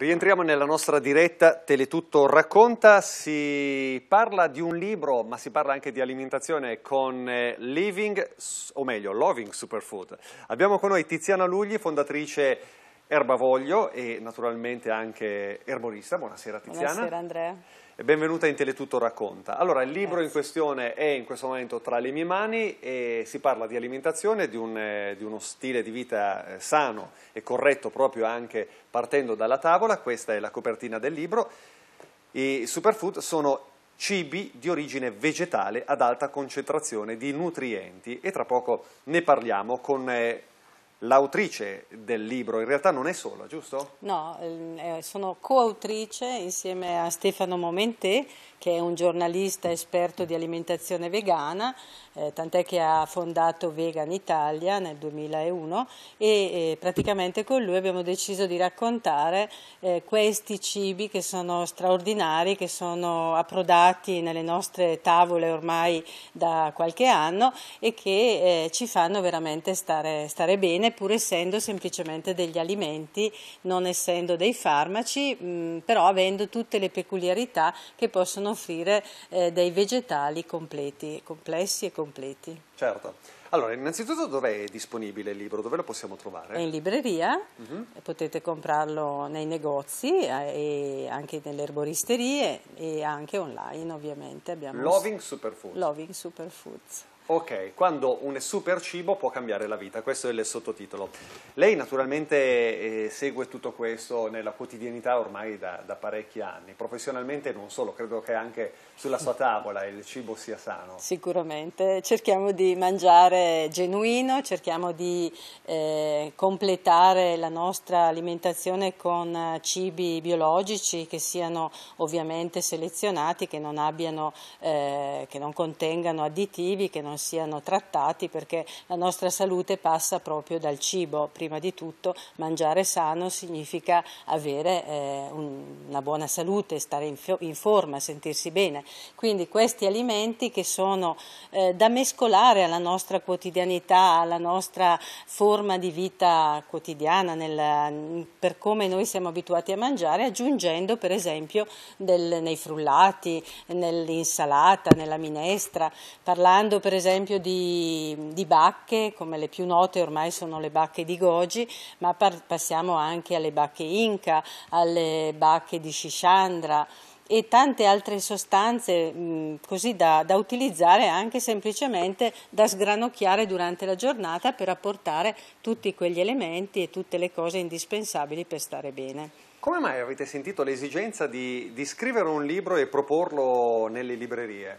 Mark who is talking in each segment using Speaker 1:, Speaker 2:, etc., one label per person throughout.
Speaker 1: Rientriamo nella nostra diretta Teletutto racconta, si parla di un libro ma si parla anche di alimentazione con eh, Living, o meglio Loving Superfood. Abbiamo con noi Tiziana Lugli, fondatrice erbavoglio e naturalmente anche erborista. Buonasera Tiziana. Buonasera Andrea. E benvenuta in Teletutto Racconta. Allora, il libro Grazie. in questione è in questo momento tra le mie mani e si parla di alimentazione, di, un, di uno stile di vita eh, sano e corretto proprio anche partendo dalla tavola. Questa è la copertina del libro. I superfood sono cibi di origine vegetale ad alta concentrazione di nutrienti e tra poco ne parliamo con eh, l'autrice del libro, in realtà non è sola, giusto?
Speaker 2: No, ehm, eh, sono coautrice insieme a Stefano Momentè, che è un giornalista esperto di alimentazione vegana eh, tant'è che ha fondato Vegan Italia nel 2001 e eh, praticamente con lui abbiamo deciso di raccontare eh, questi cibi che sono straordinari, che sono approdati nelle nostre tavole ormai da qualche anno e che eh, ci fanno veramente stare, stare bene pur essendo semplicemente degli alimenti, non essendo dei farmaci, mh, mm, però avendo tutte le peculiarità che possono offrire eh, dei vegetali completi, complessi e complessi completi.
Speaker 1: Certo. Allora, innanzitutto dove è disponibile il libro? Dove lo possiamo trovare? È in
Speaker 2: libreria, uh mhm. -huh. potete comprarlo nei negozi eh, e anche nelle erboristerie e anche online ovviamente. Abbiamo Loving
Speaker 1: Superfoods. Loving
Speaker 2: Superfoods.
Speaker 1: Ok, quando un super cibo può cambiare la vita, questo è il sottotitolo. Lei naturalmente eh, segue tutto questo nella quotidianità ormai da, da, parecchi anni, professionalmente non solo, credo che anche sulla sua tavola il cibo sia sano.
Speaker 2: Sicuramente, cerchiamo di mangiare genuino, cerchiamo di eh, completare la nostra alimentazione con eh, cibi biologici che siano ovviamente selezionati, che non, abbiano, eh, che non contengano additivi, che non siano trattati perché la nostra salute passa proprio dal cibo. Prima di tutto mangiare sano significa avere eh, un, una buona salute, stare in, in, forma, sentirsi bene. Quindi questi alimenti che sono eh, da mescolare alla nostra quotidianità, alla nostra forma di vita quotidiana, nel, per come noi siamo abituati a mangiare, aggiungendo per esempio del, nei frullati, nell'insalata, nella minestra, parlando per esempio esempio di, di, bacche, come le più note ormai sono le bacche di Goji, ma par- passiamo anche alle bacche Inca, alle bacche di Shishandra e tante altre sostanze mh, così da, da, utilizzare anche semplicemente da sgranocchiare durante la giornata per apportare tutti quegli elementi e tutte le cose indispensabili per stare bene.
Speaker 1: Come mai avete sentito l'esigenza di, di scrivere un libro e proporlo nelle librerie?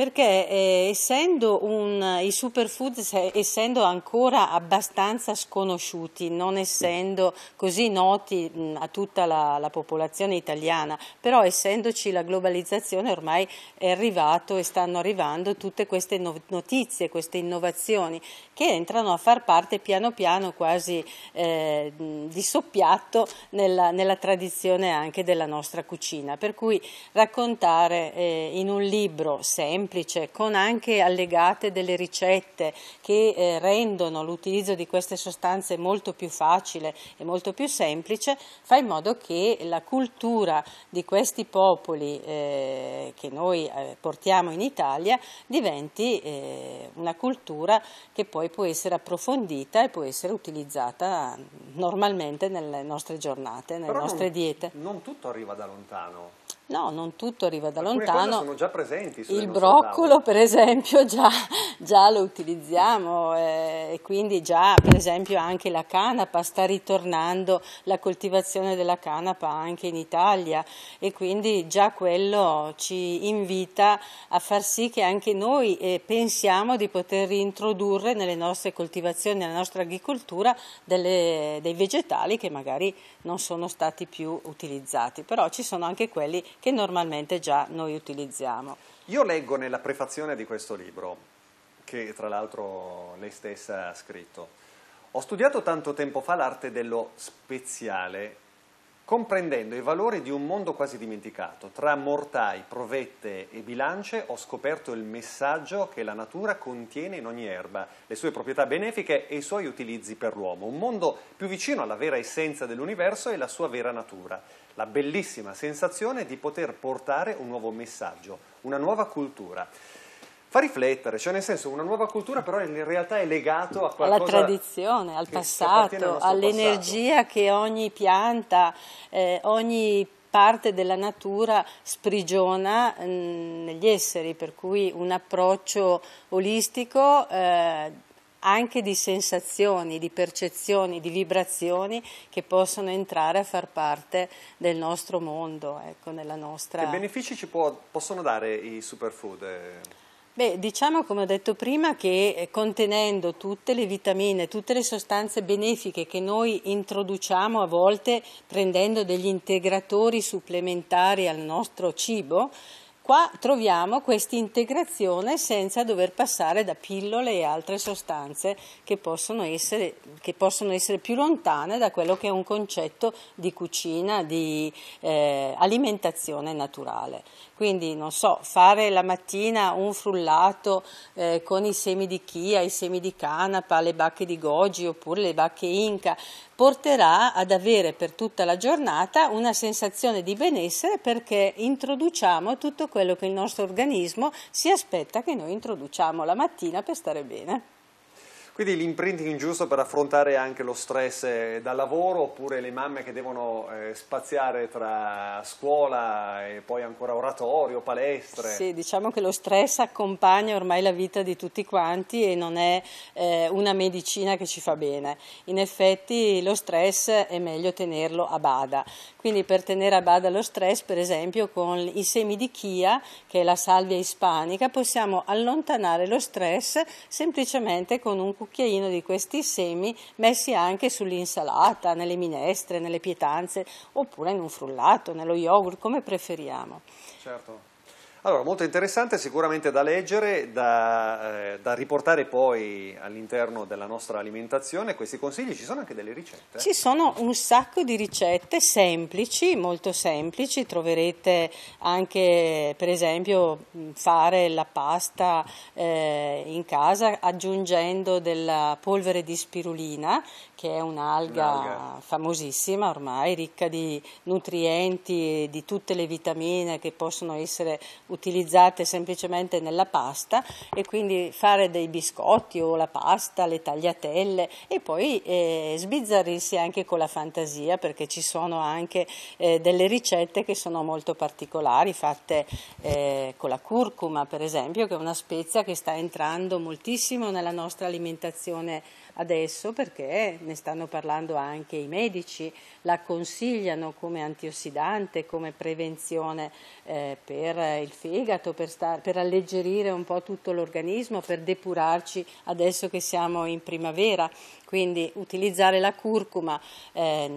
Speaker 2: perché eh, essendo un, i superfood essendo ancora abbastanza sconosciuti, non essendo così noti mh, a tutta la, la, popolazione italiana, però essendoci la globalizzazione ormai è arrivato e stanno arrivando tutte queste no- notizie, queste innovazioni che entrano a far parte piano piano quasi eh, di soppiatto nella, nella, tradizione anche della nostra cucina. Per cui raccontare eh, in un libro sempre semplice, con anche allegate delle ricette che eh, rendono l'utilizzo di queste sostanze molto più facile e molto più semplice, fa in modo che la cultura di questi popoli eh, che noi eh, portiamo in Italia diventi eh, una cultura che poi può essere approfondita e può essere utilizzata normalmente nelle nostre giornate, nelle Però nostre non, diete. Non tutto
Speaker 1: arriva da lontano.
Speaker 2: No, non tutto arriva da Alcune lontano. sono già presenti. Il broccolo, per esempio, già, già lo utilizziamo eh, e quindi già, per esempio, anche la canapa sta ritornando la coltivazione della canapa anche in Italia e quindi già quello ci invita a far sì che anche noi eh, pensiamo di poter reintrodurre nelle nostre coltivazioni, nella nostra agricoltura, delle, dei vegetali che magari non sono stati più utilizzati, però ci sono anche quelli che normalmente già noi utilizziamo.
Speaker 1: Io leggo nella prefazione di questo libro, che tra l'altro lei stessa ha scritto, ho studiato tanto tempo fa l'arte dello speziale Comprendendo i valori di un mondo quasi dimenticato, tra mortai, provette e bilance ho scoperto il messaggio che la natura contiene in ogni erba, le sue proprietà benefiche e i suoi utilizzi per l'uomo, un mondo più vicino alla vera essenza dell'universo e la sua vera natura, la bellissima sensazione di poter portare un nuovo messaggio, una nuova cultura fa riflettere, cioè nel senso una nuova cultura però in realtà è legata a qualcosa... Alla tradizione,
Speaker 2: al passato, all'energia passato. che ogni pianta, eh, ogni parte della natura sprigiona mh, mm, negli esseri, per cui un approccio olistico... Eh, anche di sensazioni, di percezioni, di vibrazioni che possono entrare a far parte del nostro mondo, ecco, nella nostra... Che
Speaker 1: benefici ci può, possono dare i superfood?
Speaker 2: Beh, diciamo come ho detto prima che eh, contenendo tutte le vitamine, tutte le sostanze benefiche che noi introduciamo a volte prendendo degli integratori supplementari al nostro cibo, qua troviamo questa integrazione senza dover passare da pillole e altre sostanze che possono, essere, che possono essere, più lontane da quello che è un concetto di cucina, di eh, alimentazione naturale. Quindi, non so, fare la mattina un frullato eh, con i semi di chia, i semi di canapa, le bacche di goji oppure le bacche inca, porterà ad avere per tutta la giornata una sensazione di benessere perché introduciamo tutto quello che il nostro organismo si aspetta che noi introduciamo la mattina per stare bene.
Speaker 1: Quindi l'imprinting giusto per affrontare anche lo stress eh, da lavoro oppure le mamme che devono eh, spaziare tra scuola e poi ancora oratorio, palestre. Sì,
Speaker 2: diciamo che lo stress accompagna ormai la vita di tutti quanti e non è eh, una medicina che ci fa bene. In effetti lo stress è meglio tenerlo a bada. Quindi per tenere a bada lo stress, per esempio con i semi di chia, che è la salvia ispanica, possiamo allontanare lo stress semplicemente con un cucchiaino di questi semi messi anche sull'insalata, nelle minestre, nelle pietanze oppure in un frullato, nello yogurt, come preferiamo.
Speaker 1: Certo. Allora, molto interessante, sicuramente da leggere, da, eh, da riportare poi all'interno della nostra alimentazione. Questi consigli ci sono anche delle ricette? Ci
Speaker 2: sono un sacco di ricette semplici, molto semplici. Troverete anche, per esempio, fare la pasta eh, in casa aggiungendo della polvere di spirulina che è un'alga, un'alga, famosissima ormai, ricca di nutrienti e di tutte le vitamine che possono essere utilizzate semplicemente nella pasta e quindi fare dei biscotti o la pasta, le tagliatelle e poi eh, sbizzarrirsi anche con la fantasia perché ci sono anche eh, delle ricette che sono molto particolari fatte eh, con la curcuma per esempio che è una spezia che sta entrando moltissimo nella nostra alimentazione adesso perché ne stanno parlando anche i medici, la consigliano come antiossidante, come prevenzione eh, per il fegato, per, star, per alleggerire un po' tutto l'organismo, per depurarci adesso che siamo in primavera. Quindi utilizzare la curcuma eh,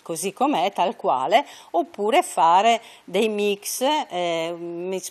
Speaker 2: così com'è, tal quale, oppure fare dei mix eh,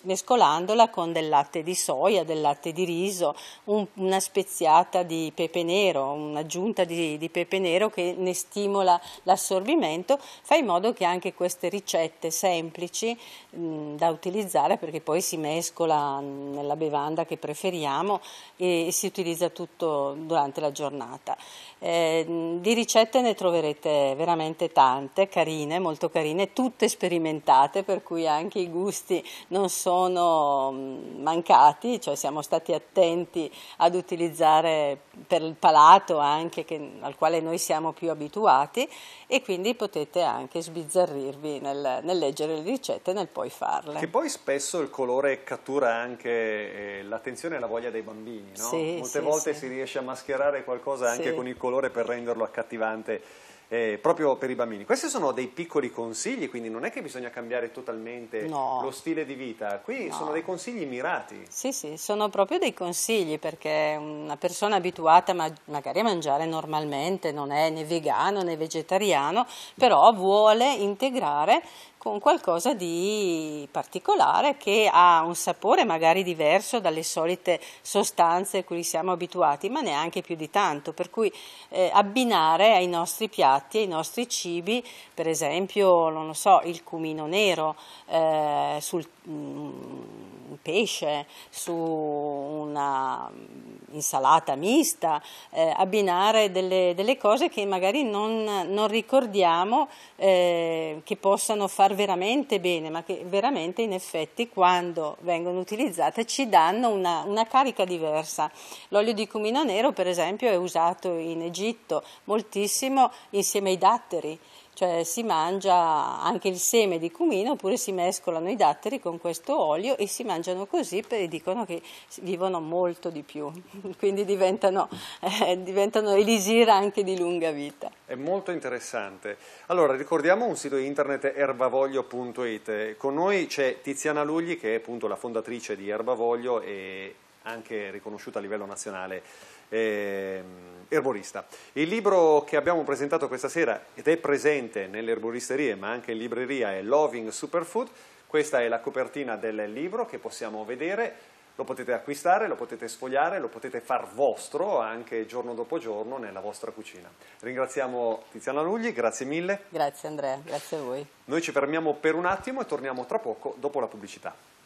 Speaker 2: mescolandola con del latte di soia, del latte di riso, un, una speziata di pepe nero, un'aggiunta di, di pepe pepe nero che ne stimola l'assorbimento, fa in modo che anche queste ricette semplici mh, mm, da utilizzare perché poi si mescola mm, nella bevanda che preferiamo e si utilizza tutto durante la giornata. Eh, mm, di ricette ne troverete veramente tante, carine, molto carine, tutte sperimentate, per cui anche i gusti non sono mancati, cioè siamo stati attenti ad utilizzare per il palato anche che, al quale quale noi siamo più abituati e quindi potete anche sbizzarrirvi nel, nel leggere le ricette e nel poi farle. Che
Speaker 1: poi spesso il colore cattura anche eh, l'attenzione e la voglia dei bambini, no? Sì, Molte sì, volte sì. si riesce a mascherare qualcosa anche con il colore per renderlo accattivante eh, proprio per i bambini. Questi sono dei piccoli consigli, quindi non è che bisogna cambiare totalmente no. lo stile di vita, qui no. sono dei consigli mirati.
Speaker 2: Sì, sì, sono proprio dei consigli perché una persona abituata ma magari a mangiare normalmente non è né vegano né vegetariano, però vuole integrare con qualcosa di particolare che ha un sapore magari diverso dalle solite sostanze a cui siamo abituati, ma neanche più di tanto. Per cui eh, abbinare ai nostri piatti, ai nostri cibi, per esempio, non lo so, il cumino nero eh, sul. Mm, pesce, su una mm, insalata mista, eh, abbinare delle, delle, cose che magari non, non ricordiamo eh, che possano far veramente bene, ma che veramente in effetti quando vengono utilizzate ci danno una, una carica diversa. L'olio di cumino nero per esempio è usato in Egitto moltissimo insieme ai datteri cioè si mangia anche il seme di cumino oppure si mescolano i datteri con questo olio e si mangiano così e dicono che vivono molto di più, quindi diventano, eh, diventano elisir anche di lunga vita.
Speaker 1: È molto interessante. Allora ricordiamo un sito internet erbavoglio.it, con noi c'è Tiziana Lugli che è appunto la fondatrice di Erbavoglio e anche riconosciuta a livello nazionale eh, erborista. Il libro che abbiamo presentato questa sera ed è presente nelle erboristerie ma anche in libreria è Loving Superfood, questa è la copertina del libro che possiamo vedere, lo potete acquistare, lo potete sfogliare, lo potete far vostro anche giorno dopo giorno nella vostra cucina. Ringraziamo Tiziana Lugli, grazie mille.
Speaker 2: Grazie Andrea, grazie a voi.
Speaker 1: Noi ci fermiamo per un attimo e torniamo tra poco dopo la pubblicità.